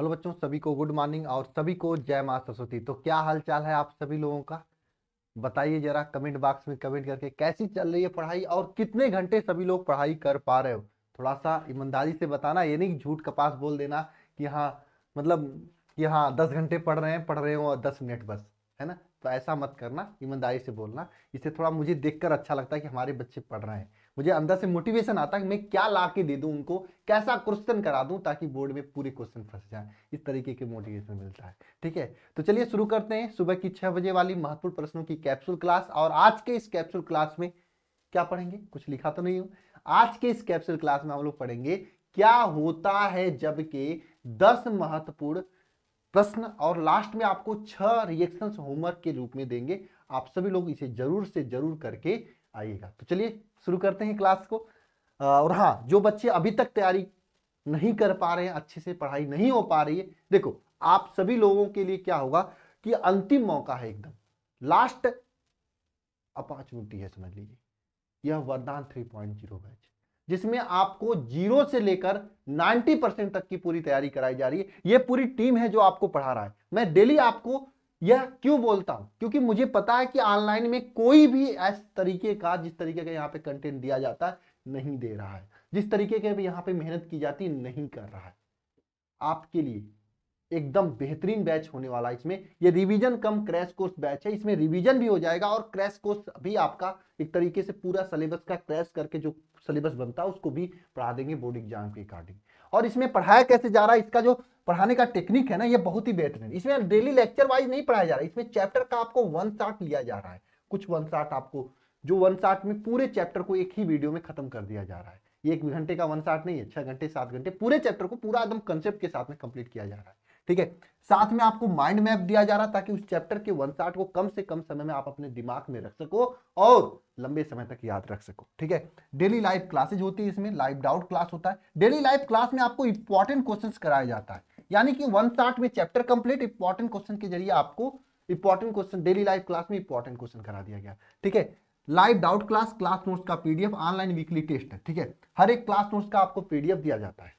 hello बच्चों सभी को गुड मॉर्निंग और सभी को जय माँ सरस्वती तो क्या हाल चाल है आप सभी लोगों का बताइए जरा कमेंट बॉक्स में कमेंट करके कैसी चल रही है पढ़ाई और कितने घंटे सभी लोग पढ़ाई कर पा रहे हो थोड़ा सा ईमानदारी से बताना ये नहीं झूठ कपास बोल देना कि हाँ मतलब कि हाँ दस घंटे पढ़ रहे हैं पढ़ रहे हो और दस मिनट बस है ना तो ऐसा मत करना ईमानदारी से बोलना इससे थोड़ा मुझे देखकर अच्छा लगता है कि हमारे बच्चे पढ़ रहे हैं मुझे अंदर से मोटिवेशन आता है मैं क्या ला के दे दूँ उनको कैसा क्वेश्चन करा दूँ ताकि बोर्ड में पूरे क्वेश्चन फंस जाए इस तरीके के मोटिवेशन मिलता है ठीक है तो चलिए शुरू करते हैं सुबह की छह बजे वाली महत्वपूर्ण प्रश्नों की कैप्सूल क्लास और आज के इस कैप्सूल क्लास में क्या पढ़ेंगे कुछ लिखा तो नहीं हो आज के इस कैप्सूल क्लास में हम लोग पढ़ेंगे क्या होता है जबकि दस महत्वपूर्ण प्रश्न और लास्ट में आपको छह रिएक्शंस होमवर्क के रूप में देंगे आप सभी लोग इसे जरूर से जरूर करके आइएगा तो चलिए शुरू करते हैं क्लास को और हाँ जो बच्चे अभी तक तैयारी नहीं कर पा रहे हैं अच्छे से पढ़ाई नहीं हो पा रही है देखो आप सभी लोगों के लिए क्या होगा कि अंतिम मौका है एकदम लास्ट अपॉर्चुनिटी है समझ लीजिए यह वरदान 3.0 बैच जिसमें आपको जीरो से लेकर 90 परसेंट तक की पूरी तैयारी कराई जा रही है यह पूरी टीम है जो आपको पढ़ा रहा है मैं डेली आपको यह क्यों बोलता हूं क्योंकि मुझे पता है कि ऑनलाइन में कोई भी ऐसे तरीके का जिस तरीके का यहाँ पे कंटेंट दिया जाता है नहीं दे रहा है जिस तरीके के यहाँ पे मेहनत की जाती नहीं कर रहा है आपके लिए एकदम बेहतरीन बैच होने वाला है इसमें ये revision cum crash course batch है इसमें रिवीजन भी हो जाएगा और क्रैश कोर्स भी आपका एक तरीके से पूरा सिलेबस का क्रैश करके जो सिलेबस बनता है उसको भी पढ़ा देंगे बोर्ड एग्जाम के अकॉर्डिंग और इसमें पढ़ाया कैसे जा रहा है इसका जो पढ़ाने का टेक्निक है ना ये बहुत ही बेहतर है इसमें डेली लेक्चर वाइज नहीं पढ़ाया जा रहा है इसमें चैप्टर का आपको वन शार्ट लिया जा रहा है कुछ वन शार्ट आपको जो वन शार्ट में पूरे चैप्टर को एक ही वीडियो में खत्म कर दिया जा रहा है एक घंटे का वन शार्ट नहीं है छह घंटे सात घंटे पूरे चैप्टर को पूरा एकदम कंसेप्ट के साथ में कंप्लीट किया जा रहा है ठीक है साथ में आपको माइंड मैप दिया जा रहा ताकि उस चैप्टर के वन शार्ट को कम से कम समय में आप अपने दिमाग में रख सको और लंबे समय तक याद रख सको ठीक है डेली लाइव क्लासेज होती है इसमें लाइव डाउट क्लास होता है डेली लाइव क्लास में आपको इंपॉर्टेंट क्वेश्चन कराया जाता है यानी कि वन शार्ट में चैप्टर कंप्लीट इंपॉर्टेंट क्वेश्चन के जरिए आपको important question daily live class में इंपॉर्टेंट क्वेश्चन करा दिया गया ठीक है live doubt class class notes का पीडीएफ ऑनलाइन वीकली टेस्ट है ठीक है हर एक क्लास नोट्स का आपको पीडीएफ दिया जाता है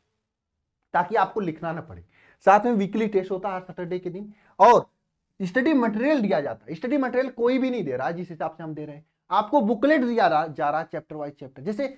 ताकि आपको लिखना ना पड़े साथ में वीकली टेस्ट होता है सैटरडे के दिन और स्टडी मटेरियल दिया जाता है स्टडी मटेरियल कोई भी नहीं दे रहा है जिस हिसाब से हम दे रहे हैं आपको बुकलेट दिया रहा जा रहा है चैप्टर वाइज चैप्टर जैसे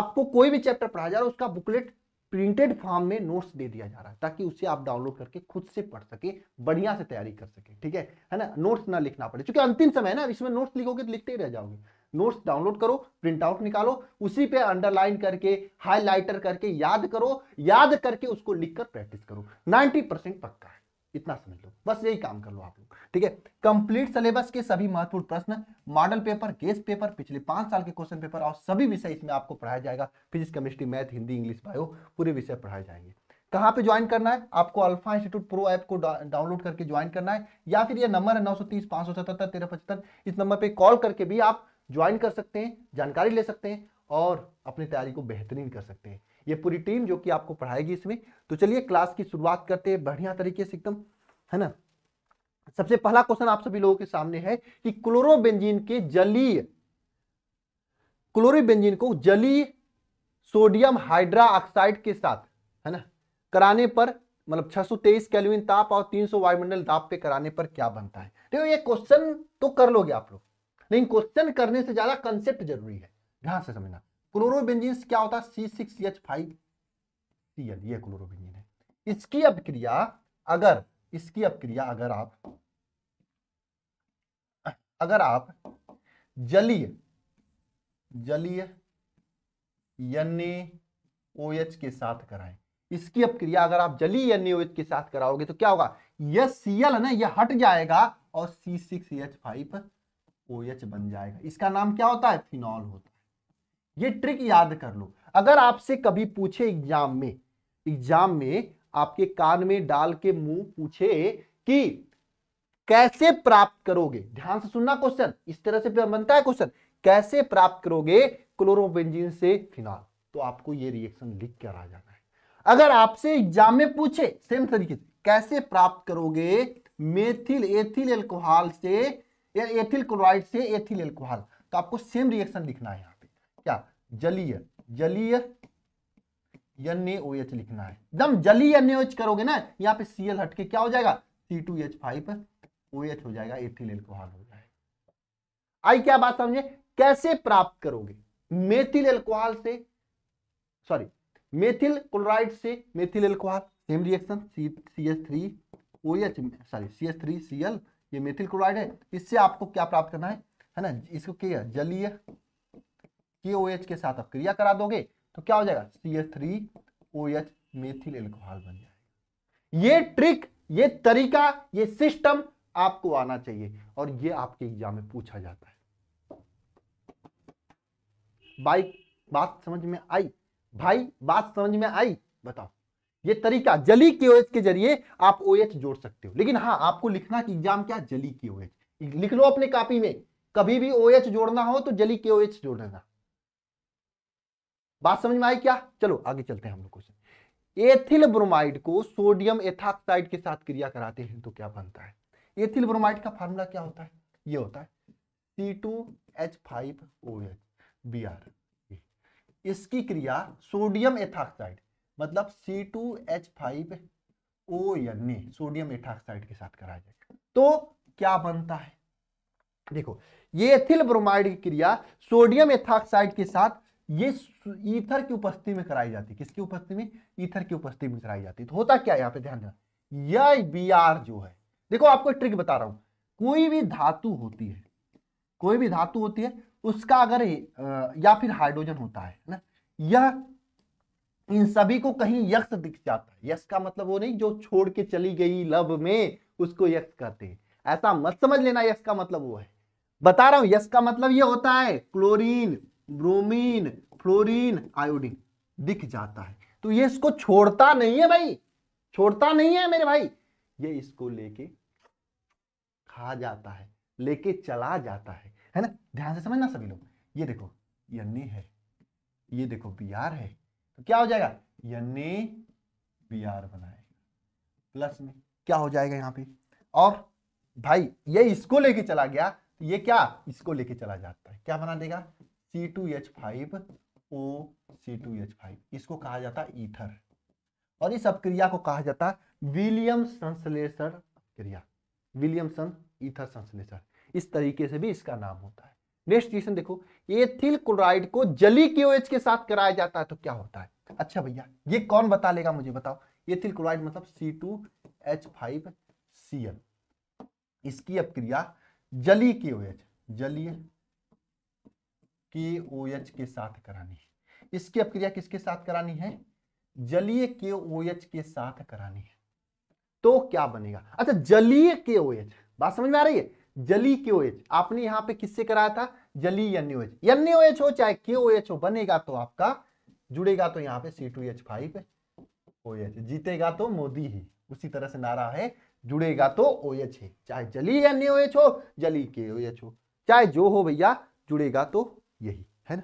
आपको कोई भी चैप्टर पढ़ा जा रहा है उसका बुकलेट प्रिंटेड फॉर्म में नोट्स दे दिया जा रहा है ताकि उसे आप डाउनलोड करके खुद से पढ़ सके बढ़िया से तैयारी कर सके ठीक है है ना नोट्स ना लिखना पड़े क्योंकि अंतिम समय है ना इसमें नोट्स लिखोगे तो लिखते ही रह जाओगे नोट्स डाउनलोड करो प्रिंट आउट निकालो उसी पे अंडरलाइन करके हाईलाइटर करके याद करो याद करके उसको लिखकर प्रैक्टिस करो 90 परसेंट पक्का है इतना समझ लो बस यही काम कर लो आप लोग ठीक है कंप्लीट सिलेबस के सभी महत्वपूर्ण प्रश्न मॉडल पेपर गेस पेपर पिछले पांच साल के क्वेश्चन पेपर और सभी विषय इसमें आपको पढ़ाया जाएगा physics chemistry math Hindi English bio पूरे विषय पढ़ाए जाएंगे कहाँ पे ज्वाइन करना है आपको अल्फा इंस्टीट्यूट प्रो ऐप को डाउनलोड करके ज्वाइन करना है या फिर ये नंबर है नौ सौ तीस पांच सौ सतहत्तर तेरह पचहत्तर इस नंबर पे कॉल करके भी आप ज्वाइन कर सकते हैं जानकारी ले सकते हैं और अपनी तैयारी को बेहतरीन कर सकते हैं ये पूरी टीम जो कि आपको पढ़ाएगी इसमें तो चलिए क्लास की शुरुआत करते हैं बढ़िया तरीके से एकदम है ना सबसे पहला क्वेश्चन आप सभी लोगों के सामने है कि क्लोरोबेंजीन के जलीय क्लोरोबेंजीन को जलीय सोडियम हाइड्रा ऑक्साइड के साथ है ना कराने पर मतलब 623 केल्विन ताप और 300 वायुमंडल ताप पे कराने पर क्या बनता है देखो ये क्वेश्चन तो कर लोगे आप लोग लेकिन क्वेश्चन करने से ज्यादा कंसेप्ट जरूरी है ध्यान से समझना क्लोरोबेंजीन क्या होता है C six H five C L ये क्लोरोबेंजीन है इसकी अपक्रिया अगर इसकी अपक्रिया अगर आप अगर आप जलीय जलीय एनएओएच के साथ कराएं इसकी अपक्रिया अगर आप जलीय एनएओएच के साथ कराओगे तो क्या होगा यह सीएल है ना यह हट जाएगा और C six H five O H बन जाएगा इसका नाम क्या होता है फिनॉल होता है ये ट्रिक याद कर लो अगर आपसे कभी पूछे एग्जाम में एग्जाम में आपके कान में डाल के मुंह पूछे कि कैसे प्राप्त करोगे ध्यान से सुनना क्वेश्चन इस तरह से बनता है क्वेश्चन कैसे प्राप्त करोगे क्लोरोबेंजीन से फिनॉल तो आपको ये रिएक्शन लिख कर आ जाना है अगर आपसे एग्जाम में पूछे सेम तरीके से कैसे प्राप्त करोगे मेथिल एथिल एल्कोहल से एथिल क्लोराइड से एथिल एल्कोहल तो आपको सेम रिएक्शन लिखना है यहाँ पे क्या जलीय जलीय NaOH लिखना है एकदम जलीय NaOH करोगे ना यहाँ पे Cl के क्या हो जाएगा C2H5 OH हो जाएगा एथिल एल्कोहल हो जाएगा आई क्या बात समझे कैसे प्राप्त करोगे मेथिल एल्कोहल से सॉरी मेथिल क्लोराइड से methyl alcohol same reaction C C S three O H sorry C S three C L ये मेथिल क्लोराइड है इससे आपको क्या प्राप्त करना है है ना इसको के जलीय KOH के साथ आप क्रिया करा दोगे तो क्या हो जाएगा C H three O H methyl alcohol बन जाएगा ये ट्रिक ये तरीका ये सिस्टम आपको आना चाहिए और ये आपके एग्जाम में पूछा जाता है बाइक बात समझ में आई भाई बात समझ में आई बताओ ये तरीका जली के के जरिए आप ओ जोड़ सकते हो लेकिन हाँ आपको लिखना कि एग्जाम क्या जली के लिख लो अपने कापी में कभी भी ओ जोड़ना हो तो जली के ओएच जोड़ना बात समझ में आई क्या चलो आगे चलते हैं हम लोग क्वेश्चन एथिल ब्रोमाइड को सोडियम एथाक्साइड के साथ क्रिया कराते हैं तो क्या बनता है एथिल ब्रोमाइड का फार्मूला क्या होता है ये होता है C two H five O H B R इसकी क्रिया सोडियम एथाक्साइड मतलब C two H five O N A sodium ethoxide के साथ कराया जाएगा तो क्या बनता है देखो ये एथिल ब्रोमाइड की क्रिया सोडियम एथाक्साइड के साथ ये ईथर की उपस्थिति में कराई जाती है किसकी उपस्थिति में ईथर की उपस्थिति में कराई जाती है तो होता क्या है यहाँ पे ध्यान देना यह बी आर जो है देखो आपको ट्रिक बता रहा हूं कोई भी धातु होती है कोई भी धातु होती है उसका अगर या फिर हाइड्रोजन होता है ना यह इन सभी को कहीं यक्ष दिख जाता है यक्ष का मतलब वो नहीं जो छोड़ के चली गई लव में उसको यक्ष कहते हैं ऐसा मत समझ लेना यक्ष का मतलब वो है बता रहा हूं यक्ष का मतलब ये होता है क्लोरीन ब्रोमीन फ्लोरीन आयोडीन दिख जाता है तो ये इसको छोड़ता नहीं है भाई छोड़ता नहीं है मेरे भाई ये इसको लेके खा जाता है लेके चला जाता है है ना ध्यान से समझना सभी लोग ये देखो ये है ये देखो बिहार है तो क्या हो जाएगा यन्ने बी आर बनाएगा प्लस में क्या हो जाएगा यहाँ पे और भाई ये इसको लेके चला गया तो ये क्या इसको लेके चला जाता है क्या बना देगा C two H five O C two H five इसको कहा जाता है ईथर और इस अपक्रिया को कहा जाता है विलियम संश्लेषण क्रिया विलियमसन ईथर संश्लेषण इस तरीके से भी इसका नाम होता है नेक्स्ट क्वेश्चन देखो एथिल क्लोराइड को जली के के साथ कराया जाता है तो क्या होता है अच्छा भैया ये कौन बता लेगा मुझे बताओ एथिल क्लोराइड मतलब C two H five C L इसकी अपक्रिया जली के ओ एच जलीय के ओ एच के साथ करानी है इसकी अपक्रिया किसके साथ करानी है जलीय के ओ एच के साथ करानी है तो क्या बनेगा अच्छा जलीय के ओ एच बात समझ में आ रही है जली के ओएच आपने यहां पे किससे कराया था जली NaOH NaOH हो चाहे के KOH हो बनेगा तो आपका जुड़ेगा तो यहाँ पे C two H five O H जीतेगा तो मोदी ही उसी तरह से नारा है जुड़ेगा तो ओ एच है चाहे जली NaOH हो जली के ओ एच हो चाहे जो हो भैया जुड़ेगा तो यही है ना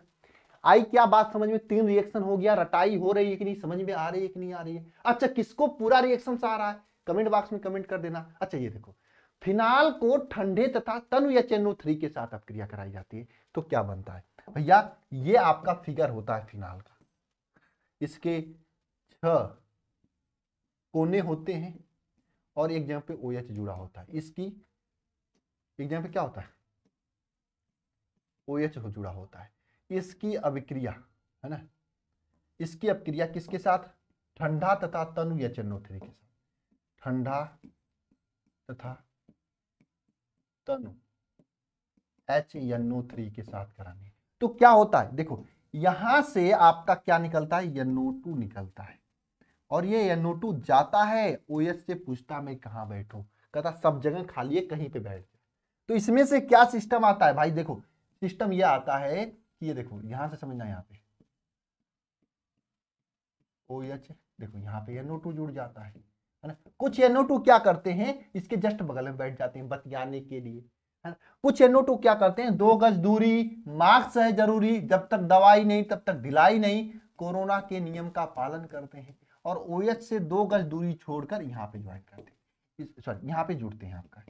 आई क्या बात समझ में तीन रिएक्शन हो गया रटाई हो रही है कि नहीं समझ में आ रही है कि नहीं आ रही है अच्छा किसको पूरा रिएक्शन आ रहा है कमेंट बॉक्स में कमेंट कर देना अच्छा ये देखो फिनाल को ठंडे तथा तनु या चेनो थ्री के साथ अपक्रिया कराई जाती है तो क्या बनता है भैया ये आपका फिगर होता है फिनाल का इसके छ कोने होते हैं और एक जगह पे ओ एच जुड़ा होता है इसकी एक जगह पे क्या होता है ओ OH जुड़ा होता है इसकी अभिक्रिया है ना इसकी अभिक्रिया किसके साथ ठंडा तथा तनु या चन्नो थ्री के साथ ठंडा तथा तनु एच यन्नो थ्री के साथ करानी तो क्या होता है देखो यहां से आपका क्या निकलता है यन्नो टू निकलता है और ये यन्नो टू जाता है ओ से पूछता मैं कहाँ बैठू कहता सब जगह खाली है कहीं पे बैठ जा तो इसमें से क्या सिस्टम आता है भाई देखो सिस्टम ये आता है कि ये देखो यहां से समझना यहाँ पे ओ एच देखो यहाँ पे यन्नो टू जुड़ जाता है है ना कुछ एनओ क्या करते हैं इसके जस्ट बगल में बैठ जाते हैं बतियाने के लिए है ना कुछ एनओ क्या करते हैं दो गज दूरी मास्क है जरूरी जब तक दवाई नहीं तब तक ढिलाई नहीं कोरोना के नियम का पालन करते हैं और ओ से दो गज दूरी छोड़कर यहाँ पे ज्वाइन करते हैं सॉरी यहाँ पे जुड़ते हैं आपका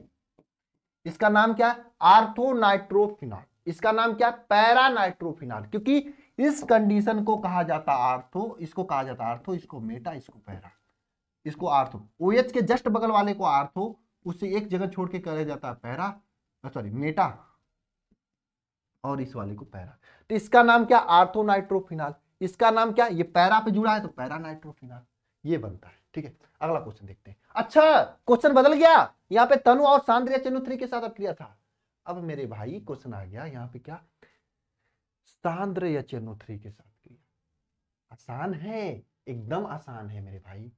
इसका नाम क्या है आर्थोनाइट्रोफिनॉल इसका नाम क्या पैरानाइट्रोफिनॉल क्योंकि इस कंडीशन को कहा जाता आर्थो इसको कहा जाता आर्थो इसको मेटा इसको पैरा इसको आर्थो ओ OH के जस्ट बगल वाले को आर्थो उससे एक जगह छोड़ के करे जाता है पैरा सॉरी मेटा और इस वाले को पैरा तो इसका नाम क्या आर्थो नाइट्रोफिनाल इसका नाम क्या ये पैरा पे जुड़ा है तो पैरा नाइट्रोफिनाल ये बनता है ठीक है अगला क्वेश्चन देखते हैं अच्छा क्वेश्चन बदल गया यहाँ पे तनु और सांद्रिया चेनु थ्री के साथ क्रिया था अब मेरे भाई क्वेश्चन आ गया यहाँ पे क्या सांद्र या चेनो थ्री के साथ क्रिया आसान है एकदम आसान है मेरे भाई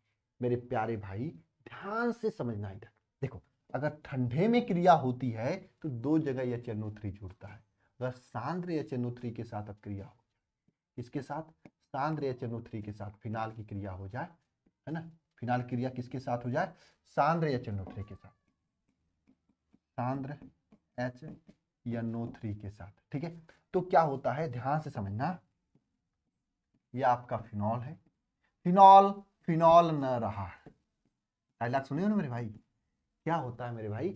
मेरे प्यारे भाई ध्यान से समझना इधर देखो अगर ठंडे में क्रिया होती है तो दो जगह यह एन थ्री जुड़ता है अगर सांद्र या एन थ्री के साथ अब क्रिया हो इसके साथ सांद्र या एन थ्री के साथ फिनाल की क्रिया हो जाए है ना फिनाल क्रिया किसके साथ हो जाए सांद्र या एन थ्री के साथ सांद्र एच या नो थ्री के साथ ठीक है तो क्या होता है ध्यान से समझना यह आपका फिनॉल है फिनॉल फिनॉल न रहा डायलॉग सुने हो ना मेरे भाई क्या होता है मेरे भाई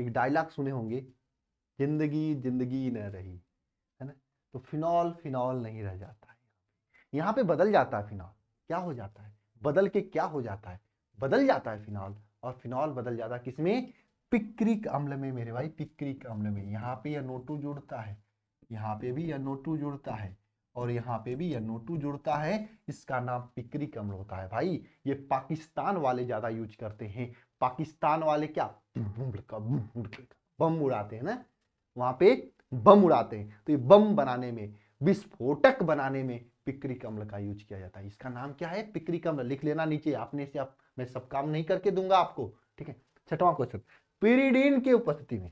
एक डायलॉग सुने होंगे जिंदगी जिंदगी न रही है ना तो फिनॉल फिनॉल नहीं रह जाता है यहाँ पे बदल जाता है फिनॉल क्या हो जाता है बदल के क्या हो जाता है बदल जाता है फिनॉल और फिनॉल बदल जाता है किसमें पिक्रिक अम्ल में मेरे भाई पिक्रिक अम्ल में यहाँ पे यह नोटू जुड़ता है यहाँ पे भी यह नोटू जुड़ता है और यहाँ पे भी एनओ टू जुड़ता है इसका नाम पिकरिक अम्ल होता है भाई ये पाकिस्तान वाले ज़्यादा यूज करते हैं पाकिस्तान वाले क्या बम उड़ाते हैं ना वहां पे बम उड़ाते हैं तो ये बम बनाने में विस्फोटक बनाने में पिक्रिक अम्ल का यूज किया जाता है इसका नाम क्या है पिक्रिक अम्ल लिख लेना नीचे आपने से आप मैं सब काम नहीं करके दूंगा आपको ठीक है छठवां क्वेश्चन पिरीडीन की उपस्थिति में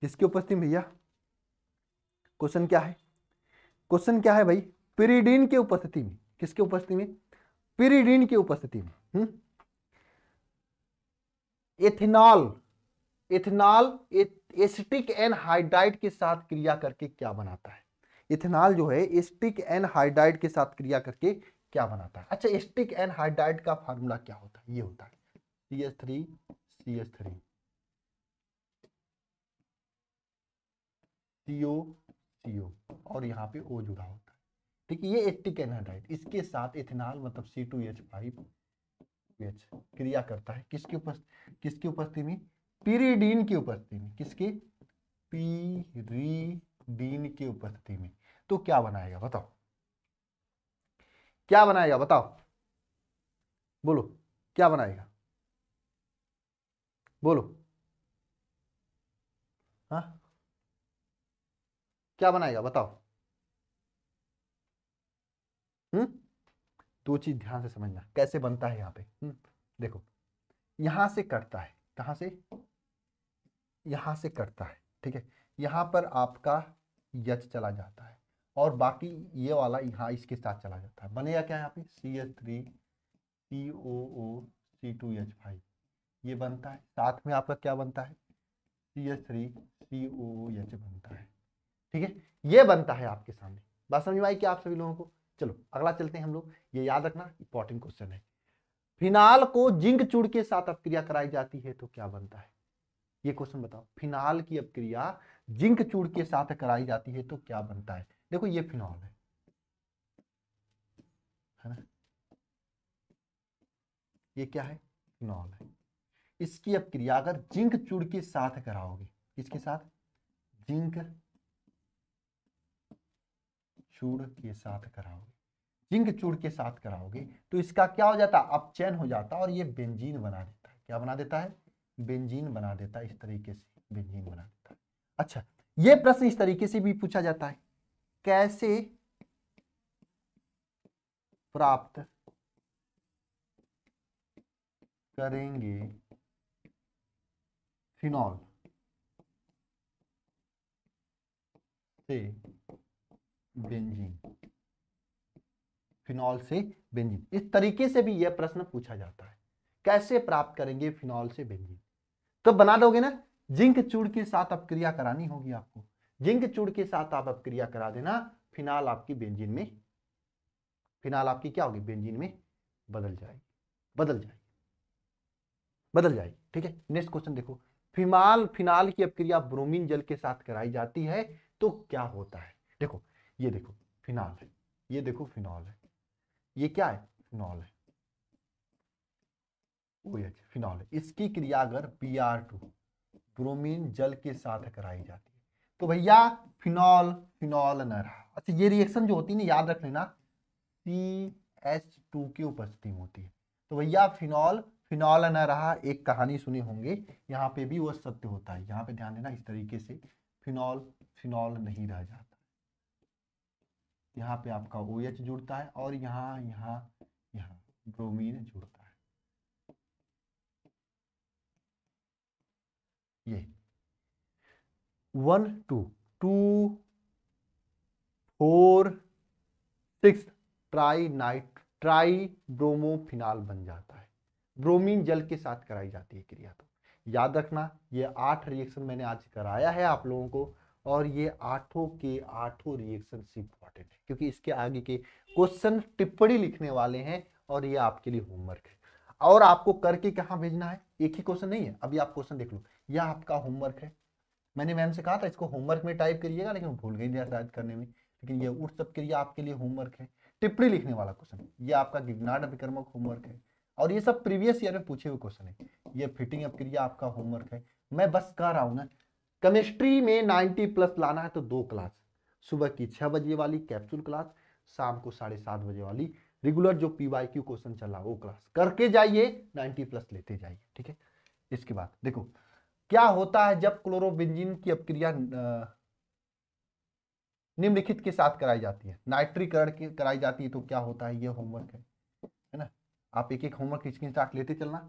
किसकी उपस्थिति में भैया क्वेश्चन क्या है क्वेश्चन क्या है भाई पिरीडीन के उपस्थिति में किसके उपस्थिति में पिरीडीन की उपस्थिति में इथेनॉल इथेनॉल एसिटिक एनहाइड्राइड के साथ क्रिया करके क्या बनाता है इथेनॉल जो है एस्टिक एनहाइड्राइड के साथ क्रिया करके क्या बनाता है अच्छा एस्टिक एनहाइड्राइड का फार्मूला क्या होता है ये होता है C S three C S three C O C और यहाँ पे ओ जुड़ा होता है ठीक है ये एक्टिक एनहाइड्राइड इसके साथ इथेनॉल मतलब C two H five H क्रिया करता है किसकी उपस्थिति किसकी उपस्थिति में पीरीडीन की उपस्थिति में किसके पीरीडीन की उपस्थिति में तो क्या बनाएगा बताओ क्या बनाएगा बताओ बोलो क्या बनाएगा बोलो हाँ क्या बनाएगा बताओ हम्म दो चीज ध्यान से समझना कैसे बनता है यहाँ पे हम्म देखो यहां से कटता है कहां से यहां से कटता है ठीक है यहां पर आपका यच चला जाता है और बाकी ये वाला यहाँ इसके साथ चला जाता है बनेगा क्या यहाँ पे C H three C O O C two H five ये बनता है साथ में आपका क्या बनता है C H three C O O H बनता है ठीक है ये बनता है आपके सामने बात समझ में आई कि आप सभी लोगों को चलो अगला चलते हैं हम लोग ये याद रखना इंपॉर्टेंट क्वेश्चन है फिनाल को जिंक चूड़ के साथ अपक्रिया कराई जाती है तो क्या बनता है ये क्वेश्चन बताओ फिनाल की अपक्रिया जिंक चूड़ के साथ कराई जाती है तो क्या बनता है देखो ये फिनॉल है ये क्या है फिनॉल है इसकी अपक्रिया अगर जिंक चूड़ के साथ कराओगे किसके साथ जिंक चूड़ के साथ कराओगे जिंक चूड़ के साथ कराओगे तो इसका क्या हो जाता अपचैन हो जाता और ये बेंजीन बना देता है क्या बना देता है बेंजीन बना देता है इस तरीके से बेंजीन बना देता है अच्छा ये प्रश्न इस तरीके से भी पूछा जाता है कैसे प्राप्त करेंगे फिनॉल से बेंजीन फिनॉल से बेंजीन इस तरीके से भी यह प्रश्न पूछा जाता है कैसे प्राप्त करेंगे फिनॉल से बेंजीन तो बना दोगे ना जिंक चूड़ के साथ अपक्रिया करानी होगी आपको जिंक चूड़ के साथ आप अपक्रिया करा देना फिनाल आपकी बेंजीन में फिनाल आपकी क्या होगी बेंजीन में बदल जाएगी बदल जाएगी बदल जाएगी ठीक है नेक्स्ट क्वेश्चन देखो फिमाल फिनाल की अपक्रिया ब्रोमीन जल के साथ कराई जाती है तो क्या होता है देखो ये देखो फिनॉल है ये देखो फिनॉल है ये क्या है फिनॉल है फिनॉल है इसकी क्रिया अगर बी आर टू ब्रोमीन जल के साथ कराई जाती है तो भैया फिनॉल फिनॉल न रहा अच्छा ये रिएक्शन जो होती है ना याद रख लेना सी एच टू की उपस्थिति में होती है तो भैया फिनॉल फिनॉल न रहा एक कहानी सुने होंगे यहाँ पे भी वह सत्य होता है यहाँ पे ध्यान देना इस तरीके से फिनॉल फिनॉल नहीं रह जाता यहाँ पे आपका ओ OH जुड़ता है और यहाँ यहाँ यहाँ ब्रोमीन जुड़ता है ये one two two four six tri night tri bromophenol बन जाता है ब्रोमीन जल के साथ कराई जाती है क्रिया तो याद रखना ये आठ रिएक्शन मैंने आज कराया है आप लोगों को और ये आठों के आठों रिएक्शन इंपॉर्टेंट है क्योंकि इसके आगे के क्वेश्चन टिप्पणी लिखने वाले हैं और ये आपके लिए होमवर्क है और आपको करके कहाँ भेजना है एक ही क्वेश्चन नहीं है अभी आप क्वेश्चन देख लो यह आपका होमवर्क है मैंने मैम से कहा था इसको होमवर्क में टाइप करिएगा लेकिन भूल गई शायद करने में लेकिन ये उठ सब क्रिया आपके लिए होमवर्क है टिप्पणी लिखने वाला क्वेश्चन ये आपका गिगनाड अभिक्रमक होमवर्क है और ये सब प्रीवियस ईयर में पूछे हुए क्वेश्चन है ये फिटिंग अप क्रिया आपका होमवर्क है मैं बस कर रहा हूँ ना केमिस्ट्री में 90 प्लस लाना है तो दो क्लास सुबह की छह बजे वाली कैप्सूल क्लास शाम को साढ़े सात बजे वाली रेगुलर जो पी वाई क्यू क्वेश्चन चला वो क्लास करके जाइए 90 प्लस लेते जाइए ठीक है इसके बाद देखो क्या होता है जब क्लोरोबेंजीन की अपक्रिया निम्नलिखित के साथ कराई जाती है नाइट्रीकरण की कराई जाती है तो क्या होता है ये होमवर्क है है ना आप एक एक होमवर्क स्क्रीन लेते चलना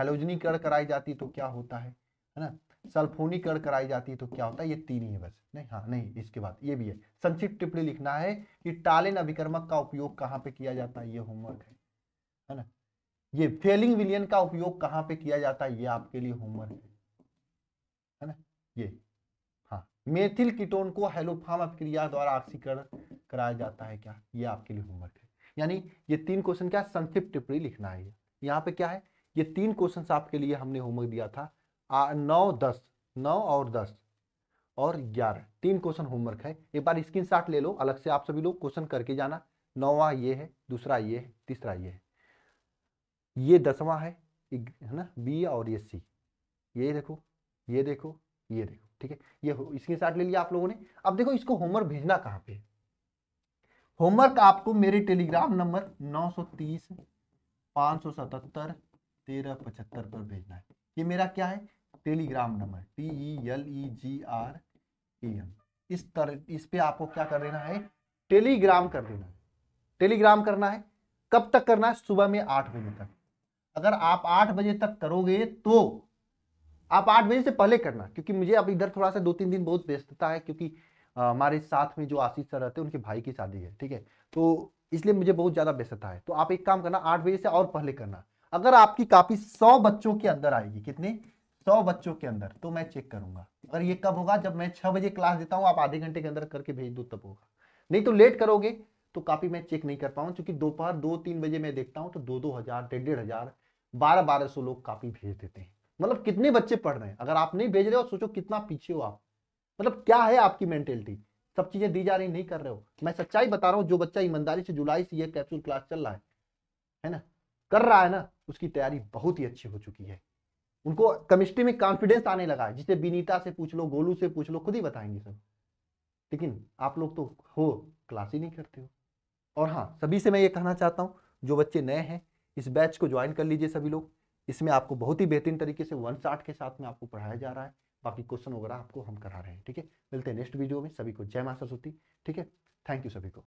हेलोजनीकरण कराई जाती है तो क्या होता है है ना सल्फोनीकरण कराई जाती है तो क्या होता है ये तीन ही है बस नहीं हाँ नहीं इसके बाद ये भी है संक्षिप्त टिप्पणी लिखना है कि टालिन अभिक्रमक का उपयोग कहाँ पे किया जाता है ये होमवर्क है है ना ये फेलिंग विलियन का उपयोग कहाँ पे किया जाता है ये आपके लिए होमवर्क है है ना ये हाँ मेथिल कीटोन को हेलोफाम अभिक्रिया द्वारा ऑक्सीकरण कराया जाता है क्या ये आपके लिए होमवर्क है यानी ये तीन क्वेश्चन क्या संक्षिप्त टिप्पणी लिखना है यहाँ पे क्या है ये तीन क्वेश्चन आपके लिए हमने होमवर्क दिया था आ, नौ दस नौ और दस और ग्यारह तीन क्वेश्चन होमवर्क है एक बार स्क्रीन शॉट ले लो अलग से आप सभी लोग क्वेश्चन करके जाना नौवा ये है दूसरा ये है तीसरा ये है ये दसवां है है ना बी और ये सी ये देखो ये देखो ये देखो ठीक है ये स्क्रीन शॉट ले लिया आप लोगों ने अब देखो इसको होमवर्क भेजना कहाँ पे होमवर्क आपको मेरे टेलीग्राम नंबर नौ सौ तीस पांच सौ सतहत्तर तेरह पचहत्तर पर भेजना है ये मेरा क्या है Telegram number T E L E G R A M इस तरह इस पे आपको क्या कर देना है टेलीग्राम कर देना है टेलीग्राम करना है कब तक करना है सुबह में आठ बजे तक अगर आप आठ बजे तक करोगे तो आप आठ बजे से पहले करना क्योंकि मुझे अब इधर थोड़ा सा दो तीन दिन बहुत व्यस्तता है क्योंकि हमारे साथ में जो आशीष सर रहते हैं उनके भाई की शादी है ठीक है तो इसलिए मुझे बहुत ज़्यादा व्यस्तता है तो आप एक काम करना आठ बजे से और पहले करना अगर आपकी कापी सौ बच्चों के अंदर आएगी कितने सौ बच्चों के अंदर तो मैं चेक करूंगा अगर ये कब होगा जब मैं छह बजे क्लास देता हूँ आप आधे घंटे के अंदर करके भेज दो तब होगा नहीं तो लेट करोगे तो कापी मैं चेक नहीं कर पाऊँ क्योंकि दोपहर दो तीन बजे मैं देखता हूँ तो दो दो हजार डेढ़ डेढ़ हजार बारह बारह सौ लोग कापी भेज देते हैं मतलब कितने बच्चे पढ़ रहे हैं अगर आप नहीं भेज रहे हो सोचो कितना पीछे हो आप मतलब क्या है आपकी मेंटेलिटी सब चीजें दी जा रही नहीं कर रहे हो मैं सच्चाई बता रहा हूँ जो बच्चा ईमानदारी से जुलाई से यह कैप्सूल क्लास चल रहा है है ना कर रहा है ना उसकी तैयारी बहुत ही अच्छी हो चुकी है उनको केमिस्ट्री में कॉन्फिडेंस आने लगा है जिसे बीनीता से पूछ लो गोलू से पूछ लो खुद ही बताएंगे सब लेकिन आप लोग तो हो क्लास ही नहीं करते हो और हाँ सभी से मैं ये कहना चाहता हूँ जो बच्चे नए हैं इस बैच को ज्वाइन कर लीजिए सभी लोग इसमें आपको बहुत ही बेहतरीन तरीके से वन साठ के साथ में आपको पढ़ाया जा रहा है बाकी क्वेश्चन वगैरह आपको हम करा रहे हैं ठीक है मिलते हैं नेक्स्ट वीडियो में सभी को जय माँ सरस्वती ठीक है थैंक यू सभी को